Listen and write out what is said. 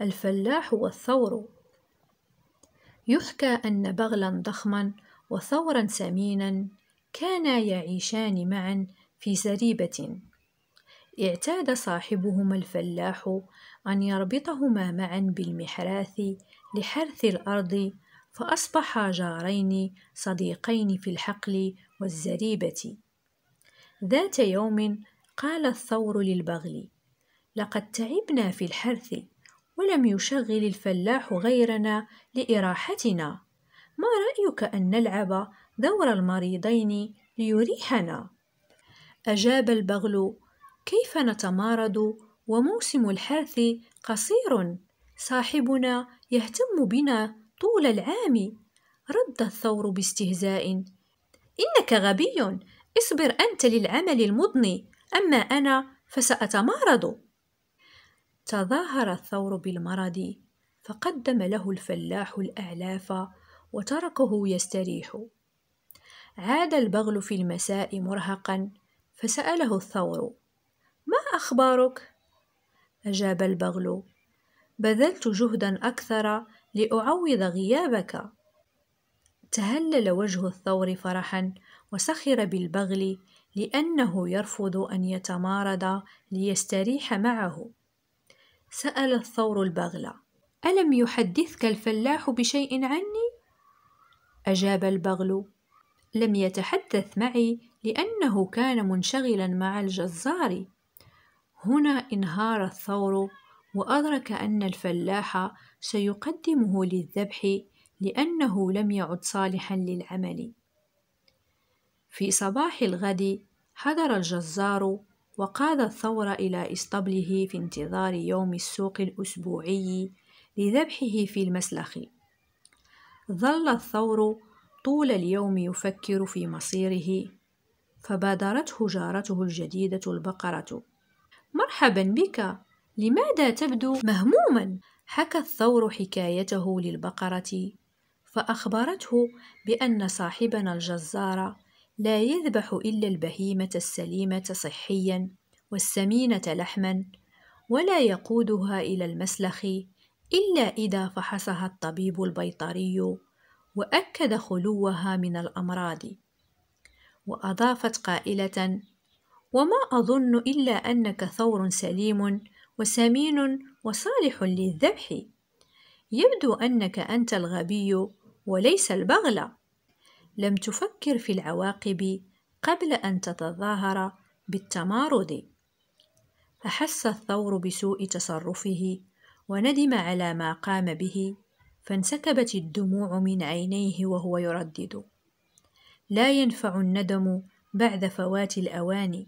الفلاح والثور يحكى أن بغلا ضخما وثورا سمينا كانا يعيشان معا في زريبة اعتاد صاحبهما الفلاح أن يربطهما معا بالمحراث لحرث الأرض فأصبحا جارين صديقين في الحقل والزريبة ذات يوم قال الثور للبغل لقد تعبنا في الحرث ولم يشغل الفلاح غيرنا لإراحتنا ما رأيك أن نلعب دور المريضين ليريحنا؟ أجاب البغل كيف نتمارض وموسم الحرث قصير صاحبنا يهتم بنا طول العام رد الثور باستهزاء إنك غبي اصبر أنت للعمل المضني أما أنا فسأتمارض تظاهر الثور بالمرض فقدم له الفلاح الأعلاف وتركه يستريح عاد البغل في المساء مرهقا فسأله الثور ما أخبارك؟ أجاب البغل بذلت جهدا أكثر لأعوض غيابك تهلل وجه الثور فرحا وسخر بالبغل لأنه يرفض أن يتمارض ليستريح معه سأل الثور البغل ألم يحدثك الفلاح بشيء عني؟ أجاب البغل لم يتحدث معي لأنه كان منشغلا مع الجزار هنا انهار الثور وأدرك أن الفلاح سيقدمه للذبح لأنه لم يعد صالحا للعمل في صباح الغد حضر الجزار وقاد الثور إلى إسطبله في انتظار يوم السوق الأسبوعي لذبحه في المسلخ ظل الثور طول اليوم يفكر في مصيره فبادرته جارته الجديدة البقرة مرحبا بك لماذا تبدو مهموما حكى الثور حكايته للبقرة فأخبرته بأن صاحبنا الجزار لا يذبح إلا البهيمة السليمة صحيا والسمينة لحما ولا يقودها إلى المسلخ إلا إذا فحصها الطبيب البيطري وأكد خلوها من الأمراض وأضافت قائلة وما أظن إلا أنك ثور سليم وسمين وصالح للذبح يبدو أنك أنت الغبي وليس البغلة لم تفكر في العواقب قبل أن تتظاهر بالتمارض أحس الثور بسوء تصرفه وندم على ما قام به فانسكبت الدموع من عينيه وهو يردد لا ينفع الندم بعد فوات الأوان